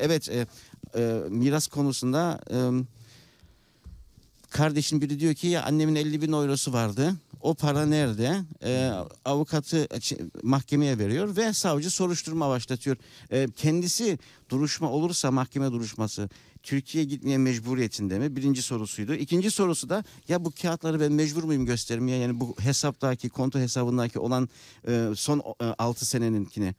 evet e, e, miras konusunda e, kardeşim biri diyor ki ya annemin 50 bin eurosu vardı. O para nerede? E, avukatı e, şey, mahkemeye veriyor ve savcı soruşturma başlatıyor. E, kendisi duruşma olursa mahkeme duruşması Türkiye'ye gitmeye mecburiyetinde mi? Birinci sorusuydu. İkinci sorusu da ya bu kağıtları ben mecbur muyum göstermeye? Yani bu hesaptaki konto hesabındaki olan e, son e, 6 kine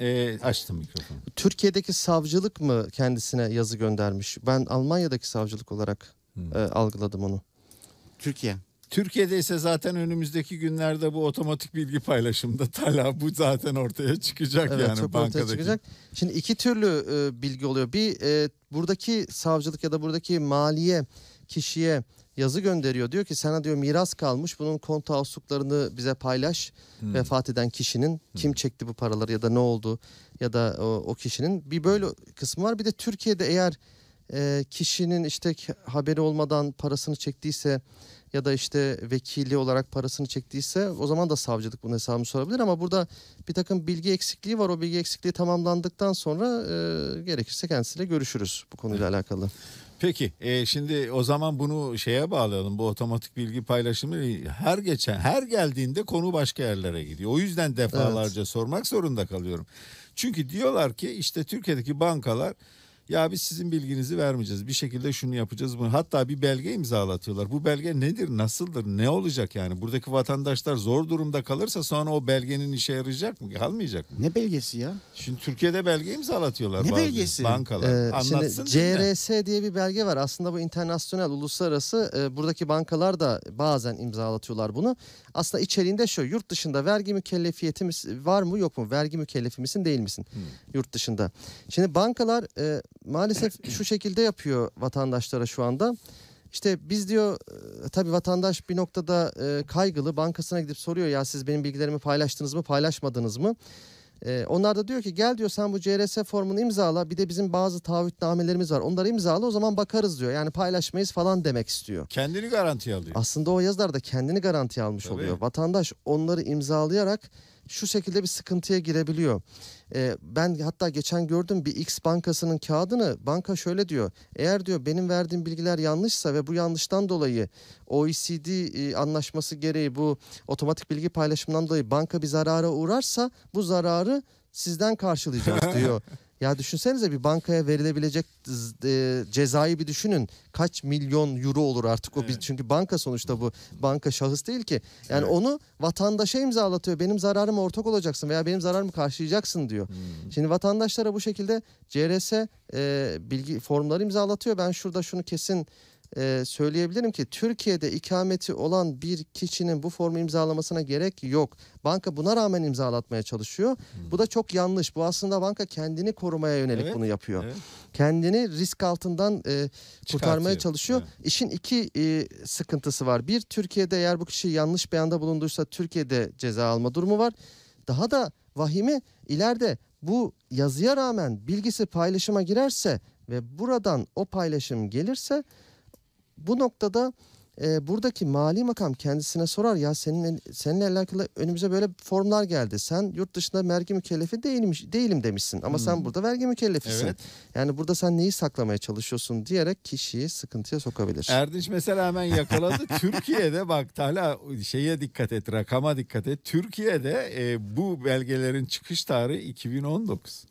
e, açtım mikrofonu. Türkiye'deki savcılık mı kendisine yazı göndermiş? Ben Almanya'daki savcılık olarak hmm. e, algıladım onu. Türkiye. Türkiye'de ise zaten önümüzdeki günlerde bu otomatik bilgi paylaşımında tala bu zaten ortaya çıkacak evet, yani çok bankadaki. Ortaya çıkacak. Şimdi iki türlü e, bilgi oluyor. Bir e, buradaki savcılık ya da buradaki maliye kişiye yazı gönderiyor. Diyor ki sana diyor miras kalmış bunun konta havuzluklarını bize paylaş. Hmm. Vefat eden kişinin kim hmm. çekti bu paraları ya da ne oldu ya da o, o kişinin bir böyle kısmı var. Bir de Türkiye'de eğer e, kişinin işte haberi olmadan parasını çektiyse ya da işte vekili olarak parasını çektiyse o zaman da savcılık bunun hesabını sorabilir ama burada bir takım bilgi eksikliği var. O bilgi eksikliği tamamlandıktan sonra e, gerekirse kendisiyle görüşürüz bu konuyla evet. alakalı. Peki e, şimdi o zaman bunu şeye bağlayalım bu otomatik bilgi paylaşımı her geçen her geldiğinde konu başka yerlere gidiyor. O yüzden defalarca evet. sormak zorunda kalıyorum. Çünkü diyorlar ki işte Türkiye'deki bankalar ya biz sizin bilginizi vermeyeceğiz. Bir şekilde şunu yapacağız bunu. Hatta bir belge imzalatıyorlar. Bu belge nedir, nasıldır, ne olacak yani? Buradaki vatandaşlar zor durumda kalırsa sonra o belgenin işe yarayacak mı? Kalmayacak mı? Ne belgesi ya? Şimdi Türkiye'de belge imzalatıyorlar. Ne belgesi? Bankalar. Ee, Anlatsın. Şimdi CRS diye bir belge var. Aslında bu internasyonel, uluslararası. E, buradaki bankalar da bazen imzalatıyorlar bunu. Aslında içeriğinde şu. Yurt dışında vergi mükellefiyetimiz var mı yok mu? Vergi mükellefi misin değil misin? Hmm. Yurt dışında. Şimdi bankalar e, maalesef şu şekilde yapıyor vatandaşlara şu anda. İşte biz diyor e, tabii vatandaş bir noktada e, kaygılı bankasına gidip soruyor ya siz benim bilgilerimi paylaştınız mı paylaşmadınız mı? E, onlar da diyor ki gel diyor sen bu CRS formunu imzala bir de bizim bazı taahhütnamelerimiz var onları imzala o zaman bakarız diyor. Yani paylaşmayız falan demek istiyor. Kendini garantiye alıyor. Aslında o yazılarda kendini garantiye almış tabii. oluyor. Vatandaş onları imzalayarak şu şekilde bir sıkıntıya girebiliyor. E, ben hatta geçen gördüm bir X bankasının kağıdını banka şöyle diyor. Eğer diyor benim verdiğim bilgiler yanlışsa ve bu yanlıştan dolayı OECD e, anlaşması gereği bu otomatik bilgi paylaşımından dolayı banka bir zarara uğrarsa bu zararı sizden karşılayacağız diyor. Ya düşünsenize bir bankaya verilebilecek e, cezayı bir düşünün. Kaç milyon euro olur artık o evet. bir çünkü banka sonuçta bu. Banka şahıs değil ki. Yani evet. onu vatandaşa imzalatıyor. Benim zararıma ortak olacaksın veya benim zararımı karşılayacaksın diyor. Hmm. Şimdi vatandaşlara bu şekilde CRS e, bilgi formları imzalatıyor. Ben şurada şunu kesin e, söyleyebilirim ki Türkiye'de ikameti olan bir kişinin bu formu imzalamasına gerek yok. Banka buna rağmen imzalatmaya çalışıyor. Hmm. Bu da çok yanlış. Bu aslında banka kendini korumaya yönelik evet, bunu yapıyor. Evet. Kendini risk altından e, kurtarmaya çalışıyor. Evet. İşin iki e, sıkıntısı var. Bir Türkiye'de eğer bu kişi yanlış beyanda bulunduysa Türkiye'de ceza alma durumu var. Daha da vahimi ileride bu yazıya rağmen bilgisi paylaşıma girerse ve buradan o paylaşım gelirse bu noktada e, buradaki mali makam kendisine sorar ya senin seninle alakalı önümüze böyle formlar geldi. Sen yurt dışında vergi mükellefi değilmiş, değilim demişsin ama hmm. sen burada vergi mükellefisin. Evet. Yani burada sen neyi saklamaya çalışıyorsun diyerek kişiyi sıkıntıya sokabilir. Erdinç mesela hemen yakaladı. Türkiye'de bak hala şeye dikkat et, rakama dikkat et. Türkiye'de e, bu belgelerin çıkış tarihi 2019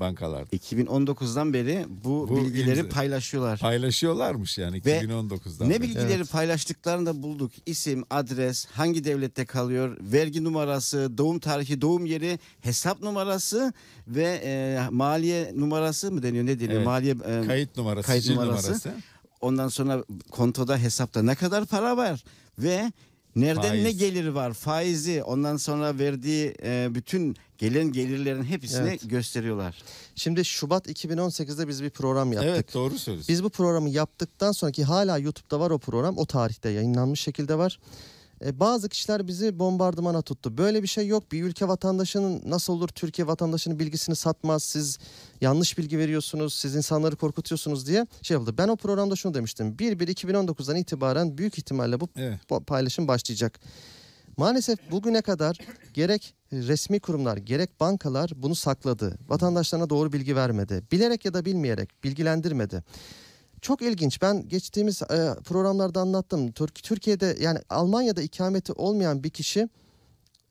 bankalarda. 2019'dan beri bu, bu bilgileri imza, paylaşıyorlar. Paylaşıyorlarmış yani Ve beri. Ne bilgileri evet. paylaştıklarını da bulduk. İsim, adres, hangi devlette kalıyor, vergi numarası, doğum tarihi, doğum yeri, hesap numarası ve e, maliye numarası mı deniyor ne deniyor? Evet. Maliye e, kayıt numarası, kayıt numarası. numarası. Ondan sonra kontoda hesapta ne kadar para var ve Nereden Faiz. ne gelir var? Faizi, ondan sonra verdiği e, bütün gelen gelirlerin hepsini Evet. gösteriyorlar. Şimdi Şubat 2018'de biz bir program yaptık. Evet doğru söylüyorsun. Biz bu programı yaptıktan sonraki hala YouTube'da var o program. O tarihte yayınlanmış şekilde var. E, bazı kişiler bizi bombardımana tuttu. Böyle bir şey yok. Bir ülke vatandaşının nasıl olur Türkiye vatandaşının bilgisini satmaz. Siz yanlış bilgi veriyorsunuz. Siz insanları korkutuyorsunuz diye şey oldu. Ben o programda şunu demiştim. 1-1-2019'dan itibaren büyük ihtimalle bu evet. paylaşım başlayacak. Maalesef bugüne kadar gerek resmi kurumlar gerek bankalar bunu sakladı. Vatandaşlarına doğru bilgi vermedi. Bilerek ya da bilmeyerek bilgilendirmedi çok ilginç. Ben geçtiğimiz e, programlarda anlattım. Türk Türkiye'de yani Almanya'da ikameti olmayan bir kişi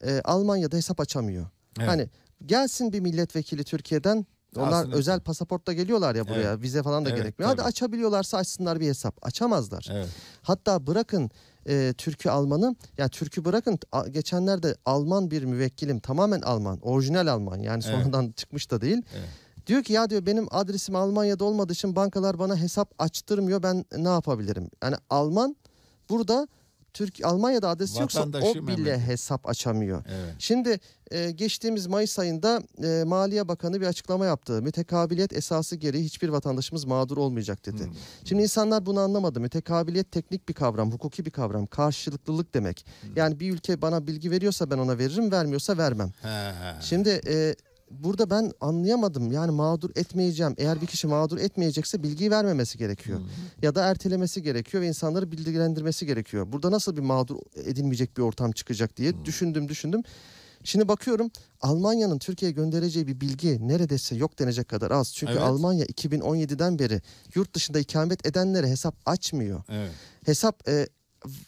e, Almanya'da hesap açamıyor. Evet. Hani gelsin bir milletvekili Türkiye'den onlar Aslında. özel pasaportla geliyorlar ya buraya. Evet. Vize falan da evet, gerekmiyor. Tabii. Hadi açabiliyorlarsa açsınlar bir hesap. Açamazlar. Evet. Hatta bırakın e, Türk'ü Alman'ı. Yani Türk'ü bırakın a, geçenlerde Alman bir müvekkilim tamamen Alman. Orijinal Alman yani sonradan evet. çıkmış da değil. Evet. Diyor ki ya diyor benim adresim Almanya'da olmadığı için bankalar bana hesap açtırmıyor. Ben ne yapabilirim? Yani Alman burada Türk Almanya'da adresi yoksa o bile Mehmet. hesap açamıyor. Evet. Şimdi e, geçtiğimiz Mayıs ayında e, Maliye Bakanı bir açıklama yaptı. Mütekabiliyet esası gereği hiçbir vatandaşımız mağdur olmayacak dedi. Hmm. Şimdi insanlar bunu anlamadı. Mütekabiliyet teknik bir kavram, hukuki bir kavram, karşılıklılık demek. Hmm. Yani bir ülke bana bilgi veriyorsa ben ona veririm, vermiyorsa vermem. Şimdi e, burada ben anlayamadım. Yani mağdur etmeyeceğim. Eğer bir kişi mağdur etmeyecekse bilgiyi vermemesi gerekiyor. Hmm. Ya da ertelemesi gerekiyor ve insanları bilgilendirmesi gerekiyor. Burada nasıl bir mağdur edilmeyecek bir ortam çıkacak diye hmm. düşündüm düşündüm. Şimdi bakıyorum Almanya'nın Türkiye'ye göndereceği bir bilgi neredeyse yok denecek kadar az. Çünkü evet. Almanya 2017'den beri yurt dışında ikamet edenlere hesap açmıyor. Evet. Hesap e,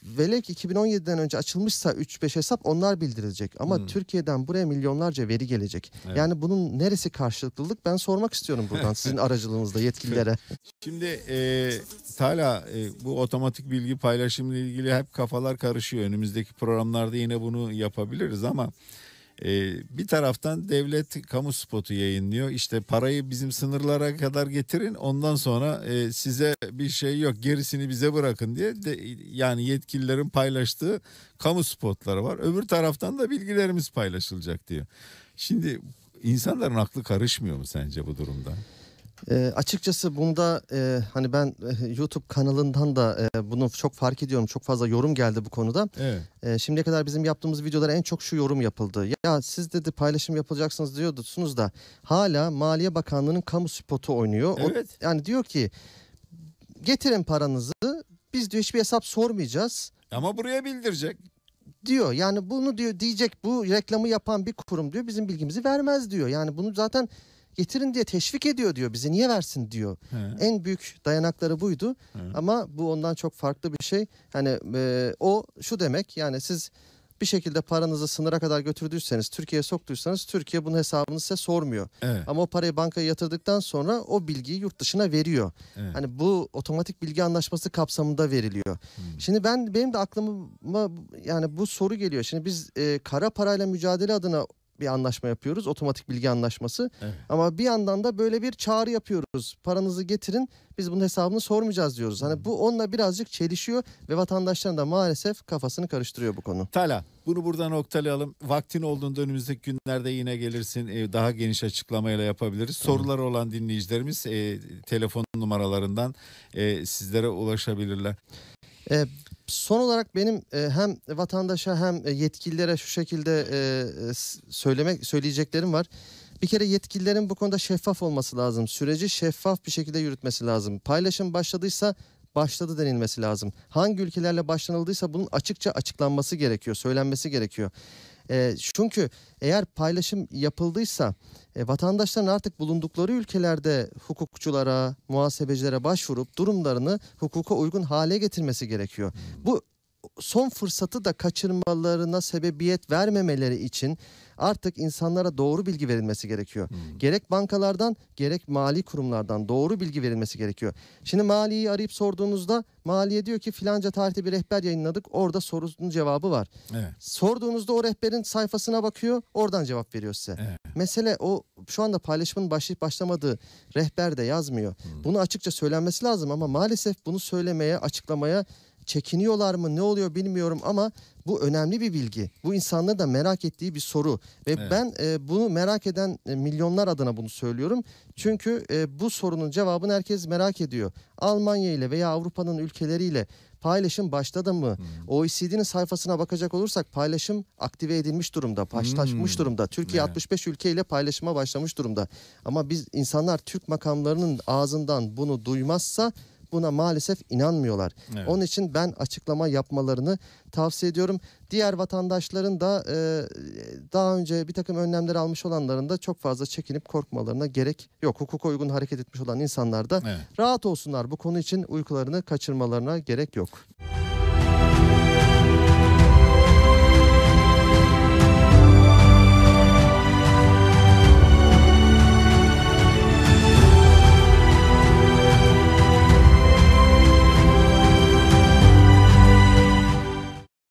velev ki 2017'den önce açılmışsa 3-5 hesap onlar bildirilecek. Ama hmm. Türkiye'den buraya milyonlarca veri gelecek. Evet. Yani bunun neresi karşılıklılık ben sormak istiyorum buradan sizin aracılığınızda yetkililere. Şimdi e, Tala e, bu otomatik bilgi paylaşımla ilgili hep kafalar karışıyor. Önümüzdeki programlarda yine bunu yapabiliriz ama... Ee, bir taraftan devlet kamu spotu yayınlıyor. İşte parayı bizim sınırlara kadar getirin ondan sonra e, size bir şey yok gerisini bize bırakın diye de, yani yetkililerin paylaştığı kamu spotları var. Öbür taraftan da bilgilerimiz paylaşılacak diyor. Şimdi insanların aklı karışmıyor mu sence bu durumda? E, açıkçası bunda e, hani ben e, YouTube kanalından da e, bunu çok fark ediyorum. Çok fazla yorum geldi bu konuda. Evet. E, şimdiye kadar bizim yaptığımız videolara en çok şu yorum yapıldı. Ya siz dedi paylaşım yapacaksınız diyordunuz da hala Maliye Bakanlığı'nın kamu spotu oynuyor. Evet. O, yani diyor ki getirin paranızı biz diyor hiçbir hesap sormayacağız. Ama buraya bildirecek diyor. Yani bunu diyor diyecek bu reklamı yapan bir kurum diyor bizim bilgimizi vermez diyor. Yani bunu zaten getirin diye teşvik ediyor diyor. Bizi niye versin diyor. He. En büyük dayanakları buydu. He. Ama bu ondan çok farklı bir şey. Hani e, o şu demek yani siz bir şekilde paranızı sınıra kadar götürdüyseniz, Türkiye'ye soktuysanız Türkiye bunun hesabını size sormuyor. Evet. Ama o parayı bankaya yatırdıktan sonra o bilgiyi yurt dışına veriyor. Evet. Hani bu otomatik bilgi anlaşması kapsamında veriliyor. Hmm. Şimdi ben benim de aklıma yani bu soru geliyor. Şimdi biz e, kara parayla mücadele adına bir anlaşma yapıyoruz. Otomatik bilgi anlaşması. Evet. Ama bir yandan da böyle bir çağrı yapıyoruz. Paranızı getirin biz bunun hesabını sormayacağız diyoruz. Hani hmm. bu onunla birazcık çelişiyor ve vatandaşların da maalesef kafasını karıştırıyor bu konu. Tala bunu burada noktalayalım. Vaktin olduğunda önümüzdeki günlerde yine gelirsin. Ee, daha geniş açıklamayla yapabiliriz. Tamam. Soruları olan dinleyicilerimiz e, telefon numaralarından e, sizlere ulaşabilirler. E, son olarak benim e, hem vatandaşa hem e, yetkililere şu şekilde e, e söylemek söyleyeceklerim var. Bir kere yetkililerin bu konuda şeffaf olması lazım. Süreci şeffaf bir şekilde yürütmesi lazım. Paylaşım başladıysa başladı denilmesi lazım. Hangi ülkelerle başlanıldıysa bunun açıkça açıklanması gerekiyor, söylenmesi gerekiyor. E, çünkü eğer paylaşım yapıldıysa e, vatandaşların artık bulundukları ülkelerde hukukçulara, muhasebecilere başvurup durumlarını hukuka uygun hale getirmesi gerekiyor. Hmm. Bu son fırsatı da kaçırmalarına sebebiyet vermemeleri için artık insanlara doğru bilgi verilmesi gerekiyor. Hmm. Gerek bankalardan gerek mali kurumlardan doğru bilgi verilmesi gerekiyor. Şimdi maliyeyi arayıp sorduğunuzda maliye diyor ki filanca tarihte bir rehber yayınladık orada sorunun cevabı var. Evet. Sorduğunuzda o rehberin sayfasına bakıyor oradan cevap veriyor size. Evet. Mesele o şu anda paylaşımın başlayıp başlamadığı rehberde yazmıyor. Hmm. Bunu açıkça söylenmesi lazım ama maalesef bunu söylemeye açıklamaya çekiniyorlar mı ne oluyor bilmiyorum ama bu önemli bir bilgi. Bu insanların da merak ettiği bir soru ve evet. ben e, bunu merak eden e, milyonlar adına bunu söylüyorum. Çünkü e, bu sorunun cevabını herkes merak ediyor. Almanya ile veya Avrupa'nın ülkeleriyle paylaşım başladı mı? Hmm. OECD'nin sayfasına bakacak olursak paylaşım aktive edilmiş durumda, başlaşmış hmm. durumda. Türkiye evet. 65 ülkeyle paylaşıma başlamış durumda. Ama biz insanlar Türk makamlarının ağzından bunu duymazsa buna maalesef inanmıyorlar. Evet. Onun için ben açıklama yapmalarını tavsiye ediyorum. Diğer vatandaşların da e, daha önce bir takım önlemler almış olanların da çok fazla çekinip korkmalarına gerek yok. Hukuka uygun hareket etmiş olan insanlar da evet. rahat olsunlar. Bu konu için uykularını kaçırmalarına gerek yok.